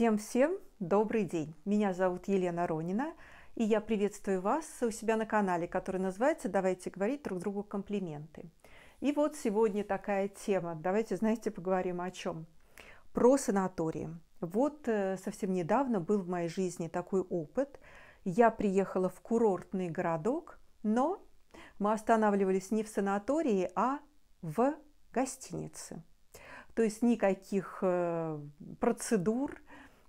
Всем-всем добрый день! Меня зовут Елена Ронина, и я приветствую вас у себя на канале, который называется «Давайте говорить друг другу комплименты». И вот сегодня такая тема. Давайте, знаете, поговорим о чем? Про санатории. Вот э, совсем недавно был в моей жизни такой опыт. Я приехала в курортный городок, но мы останавливались не в санатории, а в гостинице. То есть никаких э, процедур,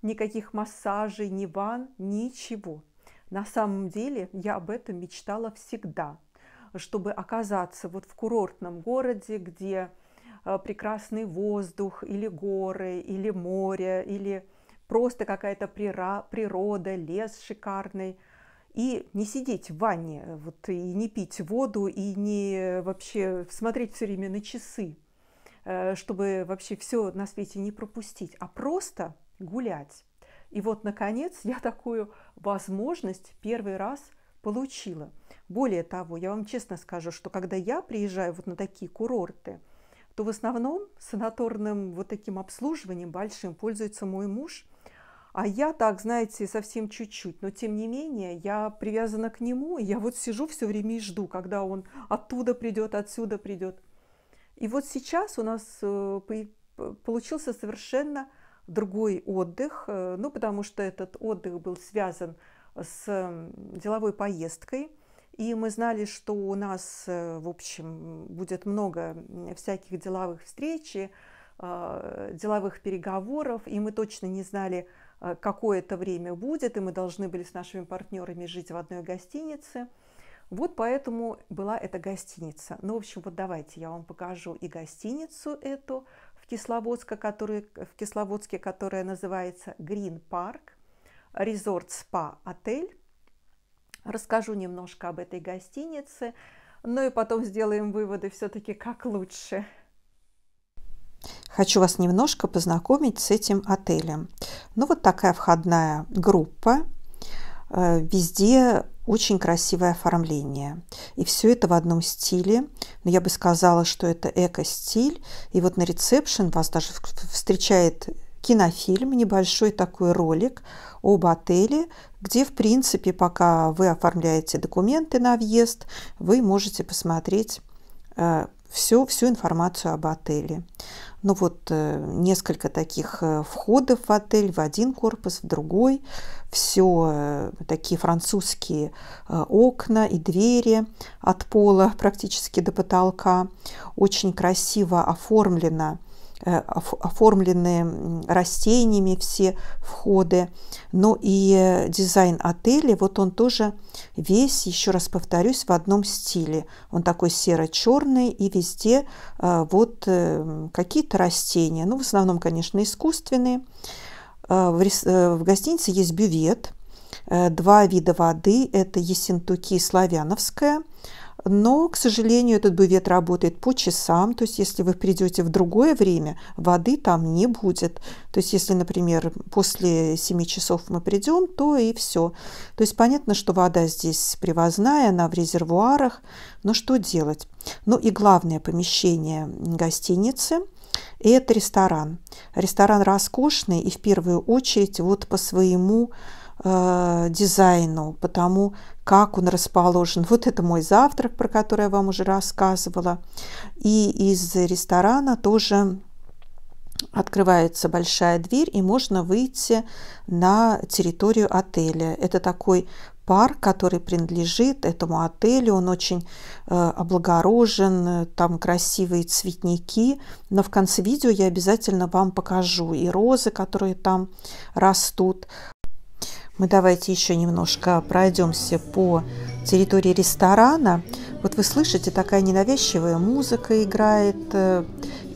никаких массажей, ни ван, ничего. На самом деле я об этом мечтала всегда, чтобы оказаться вот в курортном городе, где э, прекрасный воздух, или горы, или море, или просто какая-то природа, лес шикарный. И не сидеть в ванне, э, вот, и не пить воду, и не э, вообще смотреть все время на часы, чтобы вообще все на свете не пропустить, а просто гулять. И вот, наконец, я такую возможность первый раз получила. Более того, я вам честно скажу, что когда я приезжаю вот на такие курорты, то в основном санаторным вот таким обслуживанием большим пользуется мой муж. А я так, знаете, совсем чуть-чуть, но тем не менее я привязана к нему, и я вот сижу все время и жду, когда он оттуда придет, отсюда придет. И вот сейчас у нас э, получился совершенно другой отдых, э, ну, потому что этот отдых был связан с деловой поездкой, и мы знали, что у нас, э, в общем, будет много всяких деловых встреч, э, деловых переговоров, и мы точно не знали, какое это время будет, и мы должны были с нашими партнерами жить в одной гостинице. Вот поэтому была эта гостиница. Ну, в общем, вот давайте я вам покажу и гостиницу эту, Кисловодска, который, э, в Кисловодске, которая называется Green Park, Resort Spa отель. Расскажу немножко об этой гостинице, ну и потом сделаем выводы все-таки как лучше. Хочу вас немножко познакомить с этим отелем. Ну вот такая входная группа. Э, везде очень красивое оформление. И все это в одном стиле. Но я бы сказала, что это эко-стиль. И вот на ресепшн вас даже встречает кинофильм, небольшой такой ролик об отеле, где, в принципе, пока вы оформляете документы на въезд, вы можете посмотреть э, всю, всю информацию об отеле. Ну вот э, несколько таких э, входов в отель, в один корпус, в другой. Все э, такие французские окна и двери от пола практически до потолка. Очень красиво оформлено Э, оформлены растениями все входы. Ну и э, дизайн отеля, вот он тоже весь, еще раз повторюсь, в одном стиле. Он такой серо-черный и везде э, вот какие-то растения. Ну, в основном, конечно, искусственные. В гостинице есть бювет – Э, два вида воды. Это Ессентуки и Славяновская. Но, к сожалению, этот бювет работает по часам. То есть, если вы придете в другое время, воды там не будет. То есть, если, например, после 7 часов мы придем, то и все. То есть, понятно, что вода здесь привозная, она в резервуарах. Но что делать? Ну и главное помещение гостиницы – это ресторан. Ресторан роскошный и в первую очередь вот по своему э, дизайну, потому как он расположен. Вот это мой завтрак, про который я вам уже рассказывала. И из ресторана тоже открывается большая дверь, и можно выйти на территорию отеля. Это такой парк, который принадлежит этому отелю. Он очень э, облагорожен, там красивые цветники. Но в конце видео я обязательно вам покажу и розы, которые там растут. Мы давайте еще немножко пройдемся по территории ресторана. Вот вы слышите, такая ненавязчивая музыка играет э,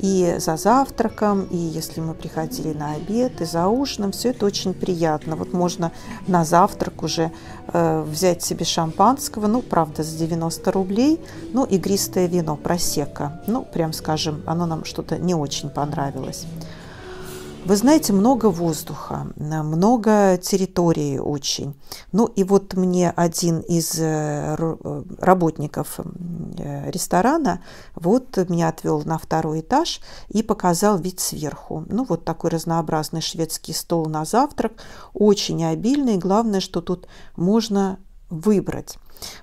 и за завтраком, и если мы приходили на обед, и за ужином. Все это очень приятно. Вот можно на завтрак уже э, взять себе шампанского, ну, правда, за 90 рублей, ну, игристое вино, просека. Ну, прям скажем, оно нам что-то не очень понравилось. Вы знаете, много воздуха, э, много территории очень. Ну и вот мне один из э, э, работников ресторана вот меня отвел на второй этаж и показал вид сверху. Ну вот такой разнообразный шведский стол на завтрак, очень обильный. Главное, что тут можно выбрать.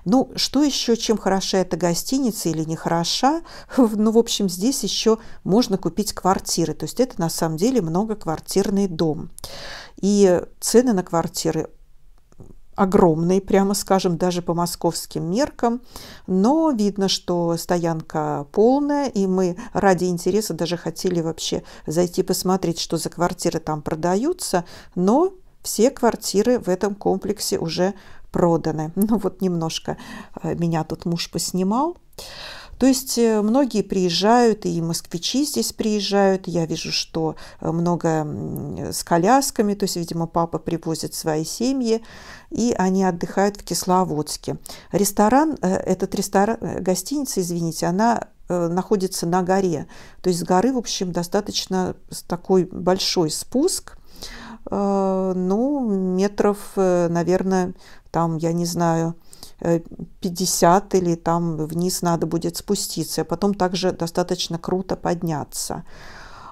Ну, что еще, чем хороша эта гостиница или не хороша? Ну, в общем, здесь еще можно купить квартиры. То есть это на самом деле многоквартирный дом. И цены на квартиры огромные, прямо скажем, даже по московским меркам, но видно, что стоянка полная, и мы ради интереса даже хотели вообще зайти посмотреть, что за квартиры там продаются, но все квартиры в этом комплексе уже проданы. Ну вот немножко э, меня тут муж поснимал. То есть э, многие приезжают, и москвичи здесь приезжают. Я вижу, что э, много с колясками, то есть, видимо, папа привозит свои семьи, и они отдыхают в Кисловодске. Ресторан, этот ресторан, гостиница, извините, она находится на горе. То есть с горы, в общем, достаточно такой большой спуск – ну, метров, наверное, там, я не знаю, 50 э, или там вниз надо будет спуститься, а потом также достаточно круто подняться.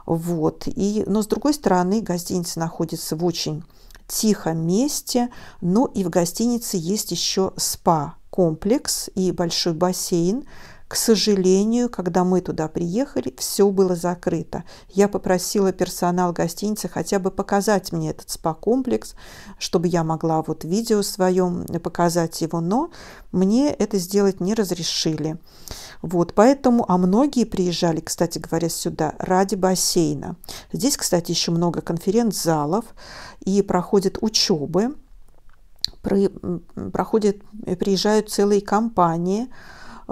Вот. И, но с другой стороны, гостиница находится в очень тихом месте, но и в гостинице есть еще спа комплекс и большой бассейн, к сожалению, когда мы туда приехали, все было закрыто. Я попросила персонал гостиницы хотя бы показать мне этот спа-комплекс, чтобы я могла вот видео своем показать его, но мне это сделать не разрешили. Вот, поэтому, а многие приезжали, кстати говоря, сюда ради бассейна. Здесь, кстати, еще много конференц-залов и проходят учебы, проходят, приезжают целые компании –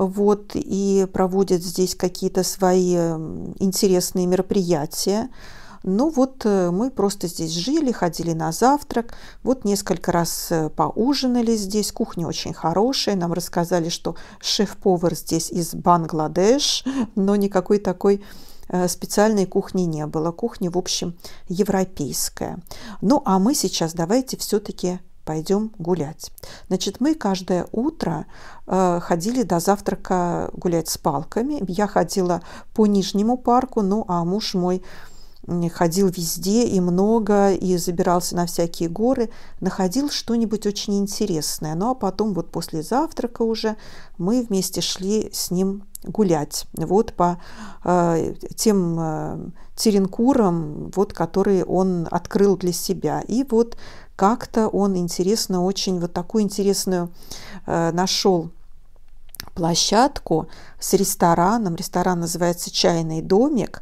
вот, и проводят здесь какие-то свои интересные мероприятия. Ну вот э, мы просто здесь жили, ходили на завтрак, вот несколько раз э, поужинали здесь, кухня очень хорошая, нам рассказали, что шеф-повар здесь из Бангладеш, но никакой такой э, специальной кухни не было. Кухня, в общем, европейская. Ну, а мы сейчас давайте все-таки пойдем гулять. Значит, мы каждое утро э, ходили до завтрака гулять с палками. Я ходила по Нижнему парку, ну а муж мой ходил везде и много, и забирался на всякие горы, находил что-нибудь очень интересное. Ну а потом вот после завтрака уже мы вместе шли с ним гулять вот по э, тем э, теренкурам, вот, которые он открыл для себя. И вот как-то он интересно очень, вот такую интересную э, нашел площадку с рестораном. Ресторан называется «Чайный домик».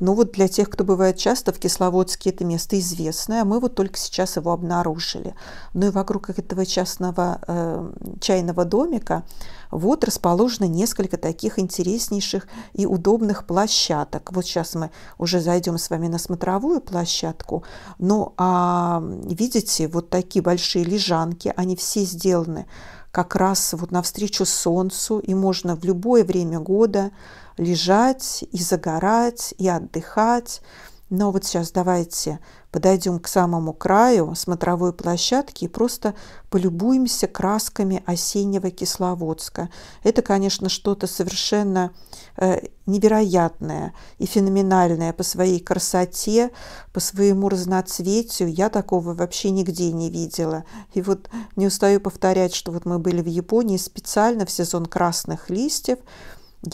Ну вот для тех, кто бывает часто в Кисловодске, это место известное, а мы вот только сейчас его обнаружили. Ну и вокруг этого частного э, чайного домика вот расположено несколько таких интереснейших и удобных площадок. Вот сейчас мы уже зайдем с вами на смотровую площадку. Ну а видите, вот такие большие лежанки, они все сделаны как раз вот навстречу солнцу, и можно в любое время года лежать и загорать, и отдыхать. Но вот сейчас давайте подойдем к самому краю смотровой площадки и просто полюбуемся красками осеннего Кисловодска. Это, конечно, что-то совершенно э, невероятное и феноменальное по своей красоте, по своему разноцветию. Я такого вообще нигде не видела. И вот не устаю повторять, что вот мы были в Японии специально в сезон красных листьев –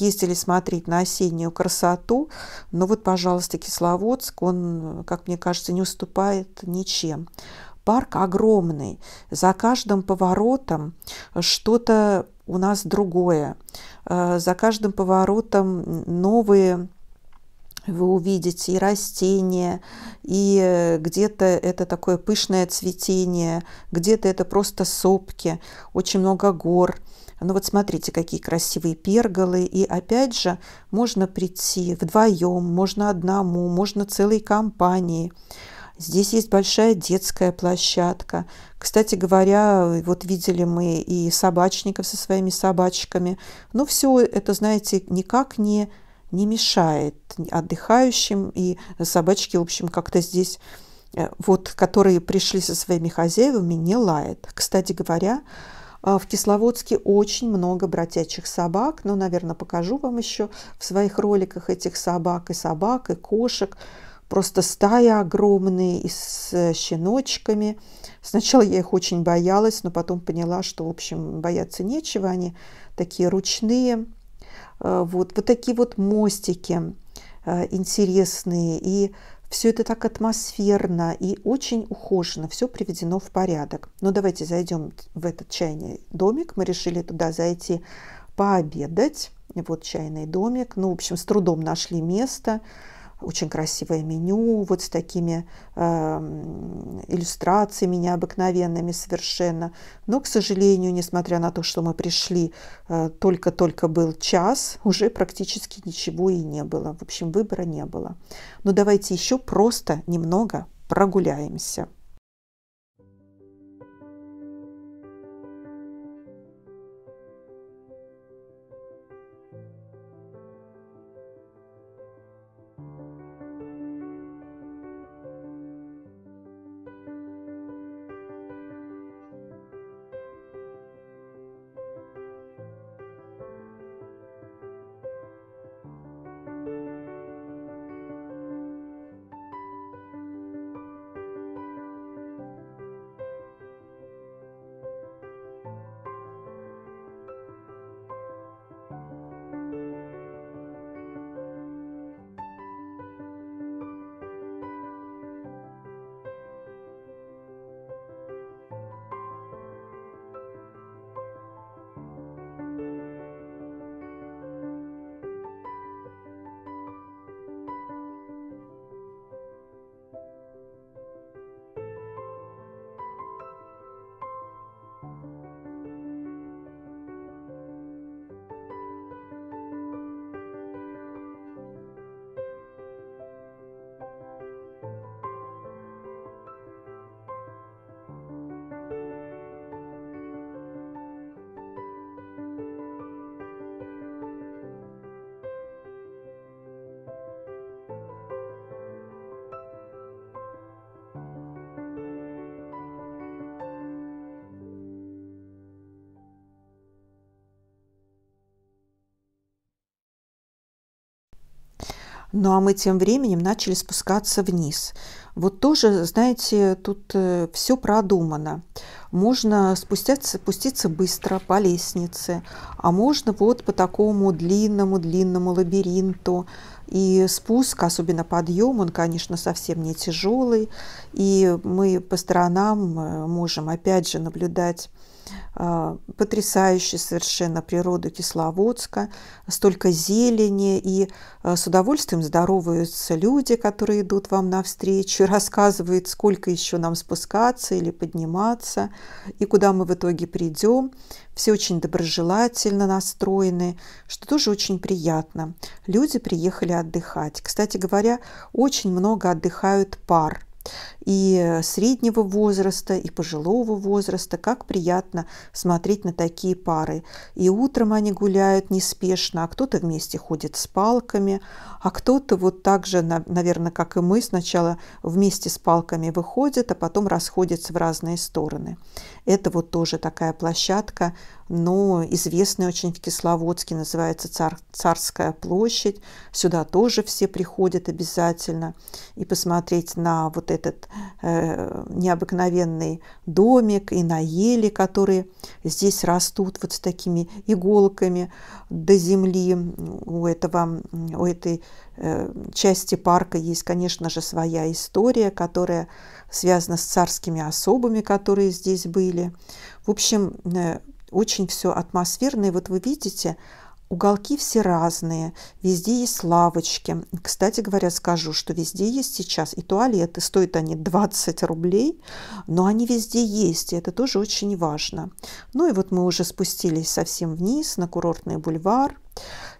ездили смотреть на осеннюю красоту, но вот, пожалуйста, Кисловодск, он, как мне кажется, не уступает ничем. Парк огромный, за каждым поворотом что-то у нас другое, э, за каждым поворотом новые вы увидите и растения, и э, где-то это такое пышное цветение, где-то это просто сопки, очень много гор – ну вот смотрите, какие красивые перголы. И опять же, можно прийти вдвоем, можно одному, можно целой компанией. Здесь есть большая детская площадка. Кстати говоря, вот видели мы и собачников со своими собачками. Но ну, все это, знаете, никак не, не мешает отдыхающим. И собачки, в общем, как-то здесь э, вот, которые пришли со своими хозяевами, не лает. Кстати говоря, а в Кисловодске очень много бродячих собак, но, наверное, покажу вам еще в своих роликах этих собак, и собак, и кошек. Просто стая огромные и с э, щеночками. Сначала я их очень боялась, но потом поняла, что, в общем, бояться нечего. Они такие ручные. Э, вот, вот такие вот мостики э, интересные. И все это так атмосферно и очень ухожено, все приведено в порядок. Но ну, давайте зайдем в этот чайный домик. Мы решили туда зайти пообедать. Вот чайный домик. Ну, в общем, с трудом нашли место очень красивое меню, вот с такими э, иллюстрациями необыкновенными совершенно. Но, к сожалению, несмотря на то, что мы пришли, э, только-только был час, уже практически ничего и не было. В общем, выбора не было. Но давайте еще просто немного прогуляемся. Ну а мы тем временем начали спускаться вниз. Вот тоже, знаете, тут э, все продумано. Можно спуститься, спуститься быстро по лестнице, а можно вот по такому длинному-длинному лабиринту. И спуск, особенно подъем, он, конечно, совсем не тяжелый. И мы по сторонам э, можем, опять же, наблюдать а, потрясающая совершенно природа Кисловодска, столько зелени, и а, с удовольствием здороваются люди, которые идут вам навстречу, рассказывают, сколько еще нам спускаться или подниматься, и куда мы в итоге придем. Все очень доброжелательно настроены, что тоже очень приятно. Люди приехали отдыхать. Кстати говоря, очень много отдыхают пар – и э, среднего возраста, и пожилого возраста. Как приятно смотреть на такие пары. И утром они гуляют неспешно, а кто-то вместе ходит с палками, а кто-то вот так же, наверное, как и мы, сначала вместе с палками выходит, а потом расходится в разные стороны. Это вот тоже такая площадка, но известная очень в Кисловодске, называется Цар Царская площадь. Сюда тоже все приходят обязательно. И посмотреть на вот этот э, необыкновенный домик и на ели, которые здесь растут вот с такими иголками до земли. У, этого, у этой э, части парка есть, конечно же, своя история, которая связано с царскими особами, которые здесь были. В общем, э, очень все атмосферное. вот вы видите, уголки все разные, везде есть лавочки. Кстати говоря, скажу, что везде есть сейчас и туалеты, стоят они 20 рублей, но они везде есть, и это тоже очень важно. Ну и вот мы уже спустились совсем вниз на курортный бульвар.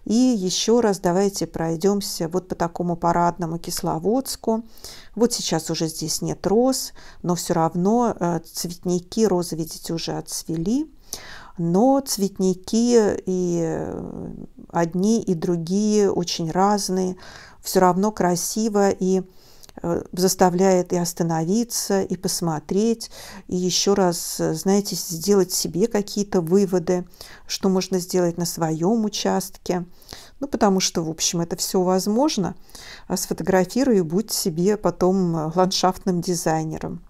И еще раз давайте пройдемся вот по такому парадному Кисловодску. Вот сейчас уже здесь нет роз, но все равно э, цветники, розы, видите, уже отцвели. Но цветники и э, одни, и другие очень разные. Все равно красиво и красиво Э, заставляет и остановиться, и посмотреть, и еще раз, э, знаете, сделать себе какие-то выводы, что можно сделать на своем участке. Ну, потому что, в общем, это все возможно. А Сфотографирую и будь себе потом э, ландшафтным дизайнером.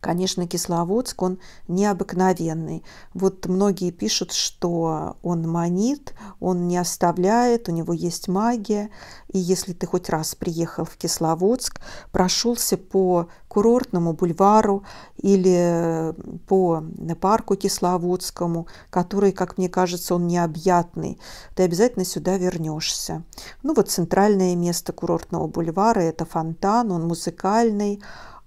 Конечно, Кисловодск, он необыкновенный. Вот многие пишут, что он манит, он не оставляет, у него есть магия. И если ты хоть раз приехал в Кисловодск, прошелся по курортному бульвару или по парку Кисловодскому, который, как мне кажется, он необъятный, ты обязательно сюда вернешься. Ну вот центральное место курортного бульвара – это фонтан, он музыкальный,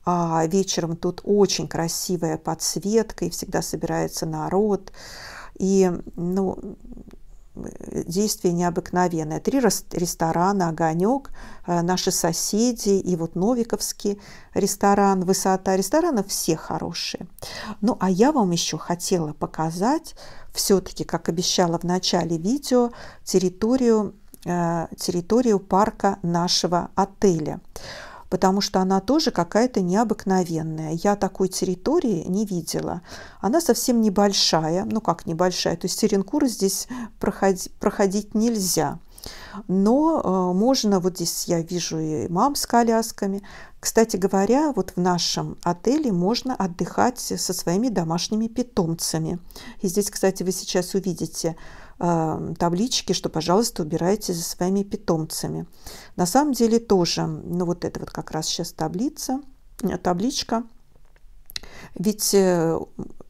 а вечером тут очень красивая подсветка, и всегда собирается народ. И, ну, действие необыкновенное. Три ресторана, огонек, э, наши соседи и вот Новиковский ресторан, высота ресторанов все хорошие. Ну а я вам еще хотела показать, все-таки, как обещала в начале видео, территорию, э, территорию парка нашего отеля потому что она тоже какая-то необыкновенная. Я такой территории не видела. Она совсем небольшая, ну как небольшая, то есть Теренкур здесь проходить, проходить нельзя. Но э, можно, вот здесь я вижу и мам с колясками. Кстати говоря, вот в нашем отеле можно отдыхать со своими домашними питомцами. И здесь, кстати, вы сейчас увидите таблички, что, пожалуйста, убирайте за своими питомцами. На самом деле тоже, ну вот это вот как раз сейчас таблица, э, табличка. Ведь э,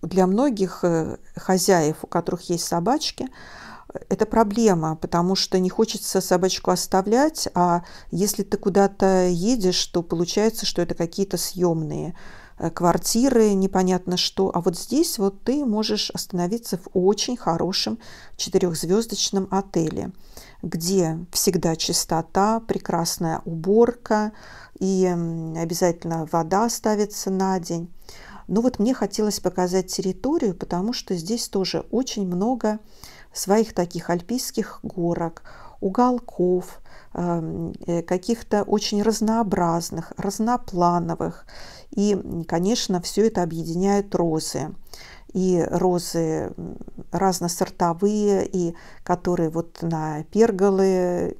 для многих э, хозяев, у которых есть собачки, это проблема, потому что не хочется собачку оставлять, а если ты куда-то едешь, то получается, что это какие-то съемные Э, квартиры, непонятно что. А вот здесь вот ты можешь остановиться в очень хорошем четырехзвездочном отеле, где всегда чистота, прекрасная уборка и обязательно вода ставится на день. Но вот мне хотелось показать территорию, потому что здесь тоже очень много своих таких альпийских горок, уголков, Э, каких-то очень разнообразных, разноплановых. И, конечно, все это объединяет розы. И розы разносортовые, и которые вот на перголы,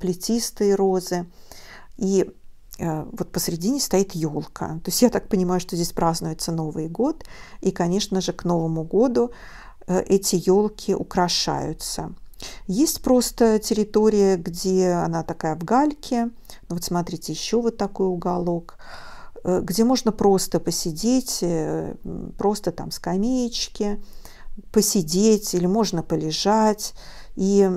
плетистые розы. И э, вот посередине стоит елка. То есть я так понимаю, что здесь празднуется Новый год, и, конечно же, к Новому году э, эти елки украшаются. Есть просто территория, где она такая в гальке. Ну, вот смотрите, еще вот такой уголок э, где можно просто посидеть, э, просто там скамеечки, посидеть или можно полежать. И,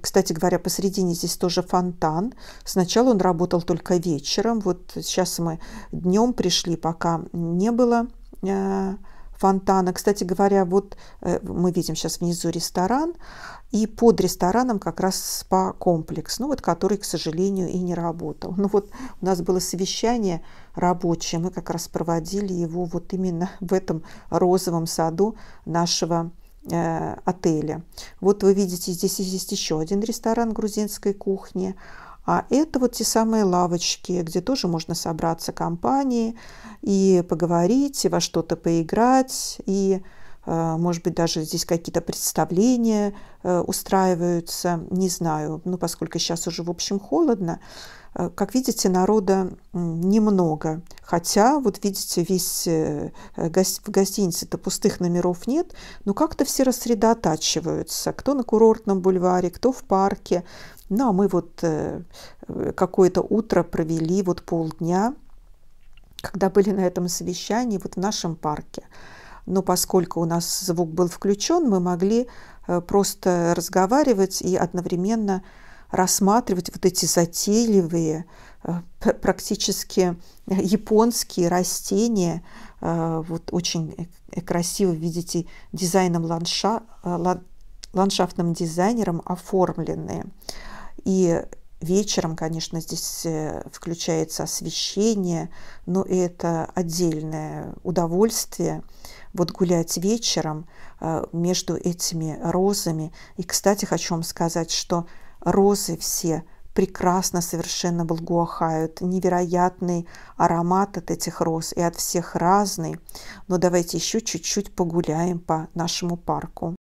кстати говоря, посредине здесь тоже фонтан. Сначала он работал только вечером. Вот сейчас мы днем пришли, пока не было э, фонтана. Кстати говоря, вот э, мы видим сейчас внизу ресторан, и под рестораном как раз спа-комплекс, ну вот который, к сожалению, и не работал. Ну вот у нас было совещание рабочее, мы как раз проводили его вот именно в этом розовом саду нашего э, отеля. Вот вы видите, здесь есть еще один ресторан грузинской кухни – а это вот те самые лавочки, где тоже можно собраться компанией и поговорить, и во что-то поиграть, и, э, может быть, даже здесь какие-то представления э, устраиваются, не знаю, ну, поскольку сейчас уже, в общем, холодно. Э, как видите, народа немного. Хотя, вот видите, весь в гостинице-то пустых номеров нет, но как-то все рассредотачиваются. Кто на курортном бульваре, кто в парке. Ну, а мы вот э, какое-то утро провели, вот полдня, когда были на этом совещании, вот в нашем парке. Но поскольку у нас звук был включен, мы могли э, просто разговаривать и одновременно рассматривать вот эти затейливые, э, практически японские растения. Вот очень красиво, видите, дизайном ландша, ландшафтным дизайнером оформленные. И вечером, конечно, здесь э, включается освещение, но это отдельное удовольствие. Вот гулять вечером э, между этими розами. И, кстати, хочу вам сказать, что розы все прекрасно совершенно благоухают. Невероятный аромат от этих роз и от всех разный. Но давайте еще чуть-чуть погуляем по нашему парку.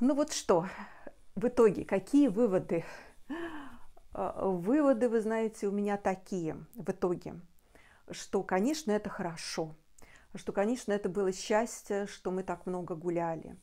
Ну вот что, в итоге, какие выводы? А, выводы, вы знаете, у меня такие в итоге, что, конечно, это хорошо, что, конечно, это было счастье, что мы так много гуляли.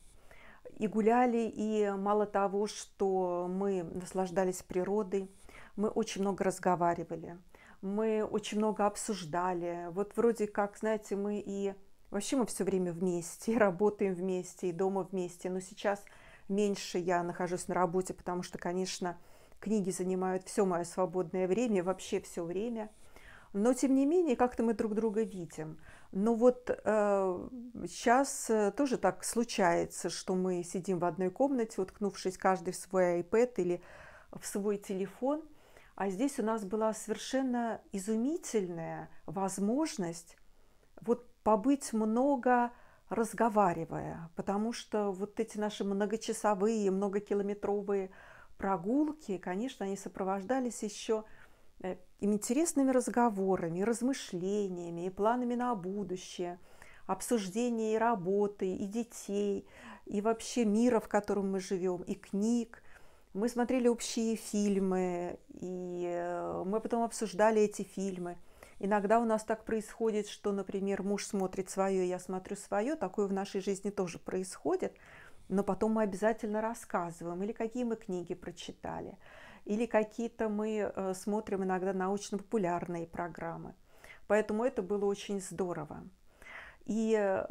И гуляли, и мало того, что мы наслаждались природой, мы очень много разговаривали, мы очень много обсуждали. Вот вроде как, знаете, мы и вообще мы все время вместе, и работаем вместе, и дома вместе, но сейчас – меньше я нахожусь на работе, потому что, конечно, книги занимают все мое свободное время, вообще все время. Но, тем не менее, как-то мы друг друга видим. Но ну вот э, сейчас э, тоже так случается, что мы сидим в одной комнате, уткнувшись каждый в свой iPad или в свой телефон. А здесь у нас была совершенно изумительная возможность вот побыть много разговаривая, потому что вот эти наши многочасовые, многокилометровые прогулки, конечно, они сопровождались еще э, интересными разговорами, размышлениями и планами на будущее, обсуждение и работы, и детей, и вообще мира, в котором мы живем, и книг. Мы смотрели общие фильмы, и э, мы потом обсуждали эти фильмы – Иногда у нас так происходит, что, например, муж смотрит свое, я смотрю свое. Такое в нашей жизни тоже происходит. Но потом мы обязательно рассказываем, или какие мы книги прочитали, или какие-то мы э, смотрим иногда научно-популярные программы. Поэтому это было очень здорово. И э,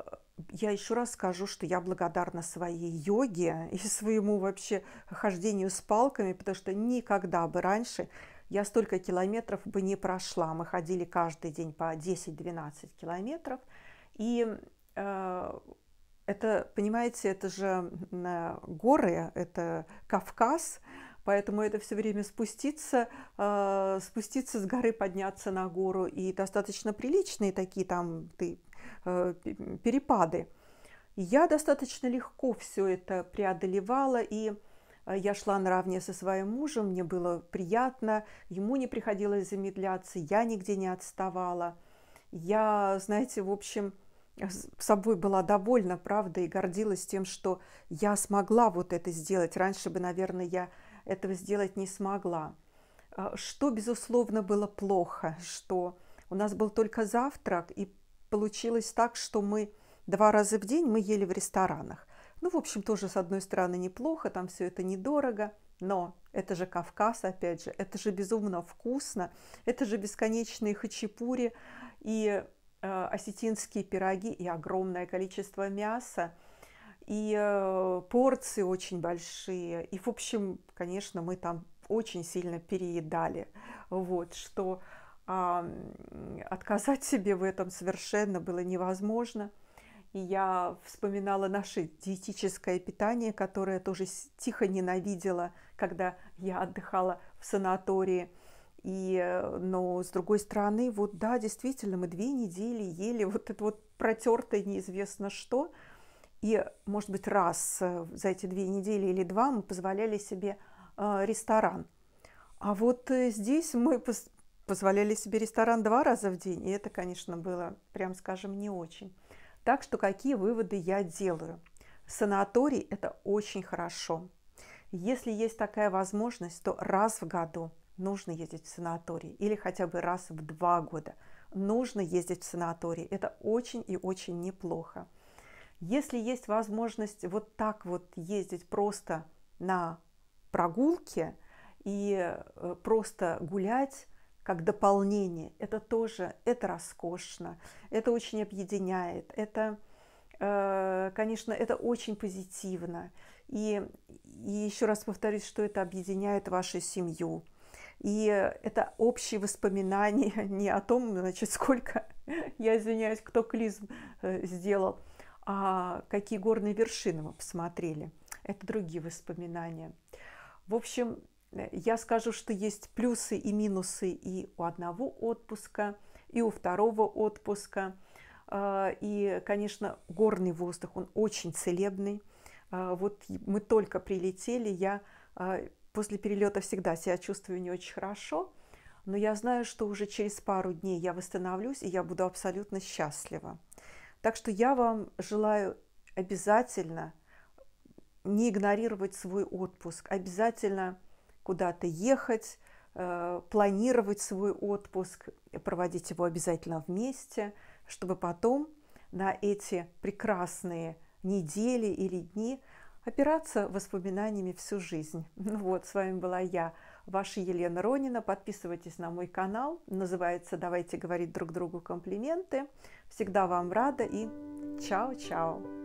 я еще раз скажу, что я благодарна своей йоге и своему вообще хождению с палками, потому что никогда бы раньше я столько километров бы не прошла. Мы ходили каждый день по 10-12 километров. И э, это, понимаете, это же э, горы, это Кавказ, поэтому это все время спуститься, э, спуститься с горы, подняться на гору, и достаточно приличные такие там ты, перепады. Я достаточно легко все это преодолевала, и а я шла наравне со своим мужем, мне было приятно, ему не приходилось замедляться, я нигде не отставала. Я, знаете, в общем, собой была довольна, правда, и гордилась тем, что я смогла вот это сделать. Раньше бы, наверное, я этого сделать не смогла. А что, безусловно, было плохо, что у нас был только завтрак, и получилось так, что мы два раза в день мы ели в ресторанах. Ну, в общем, тоже, с одной стороны, неплохо, там все это недорого, но это же Кавказ, опять же, это же безумно вкусно, это же бесконечные хачапури и э, осетинские пироги и огромное количество мяса, и э, порции очень большие. И, в общем, конечно, мы там очень сильно переедали. Вот, что э, отказать себе в этом совершенно было невозможно – и я вспоминала наше диетическое питание, которое тоже тихо ненавидела, когда я отдыхала в санатории. И, э, но с другой стороны, вот да, действительно, мы две недели ели вот это вот протертое неизвестно что. И, может быть, раз э, за эти две недели или два мы позволяли себе э, ресторан. А вот здесь мы позволяли себе ресторан два раза в день, и это, конечно, было, прям скажем, не очень. Так что какие выводы я делаю? Санаторий – это очень хорошо. Если есть такая возможность, то раз в году нужно ездить в санаторий или хотя бы раз в два года нужно ездить в санаторий. Это очень и очень неплохо. Если есть возможность вот так вот ездить просто на прогулке и э, просто гулять, как дополнение. Это тоже, это роскошно, это очень объединяет, это, э, конечно, это очень позитивно. И, и еще раз повторюсь, что это объединяет вашу семью. И это общие воспоминания не о том, значит, сколько, я извиняюсь, кто клизм э, сделал, а какие горные вершины мы посмотрели. Это другие воспоминания. В общем, Э, я скажу, что есть плюсы и минусы и у одного отпуска, и у второго отпуска. Э, и, конечно, горный воздух, он очень целебный. Э, вот мы только прилетели, я после перелета всегда себя чувствую не очень хорошо, но я знаю, что уже через пару дней я восстановлюсь, и я буду абсолютно счастлива. Так что я вам желаю обязательно не игнорировать свой отпуск, обязательно куда-то ехать, э, планировать свой отпуск, проводить его обязательно вместе, чтобы потом на эти прекрасные недели или дни опираться воспоминаниями всю жизнь. Ну вот, с вами была я, ваша Елена Ронина. Подписывайтесь на мой канал. Называется «Давайте говорить друг другу комплименты». Всегда вам рада и чао-чао!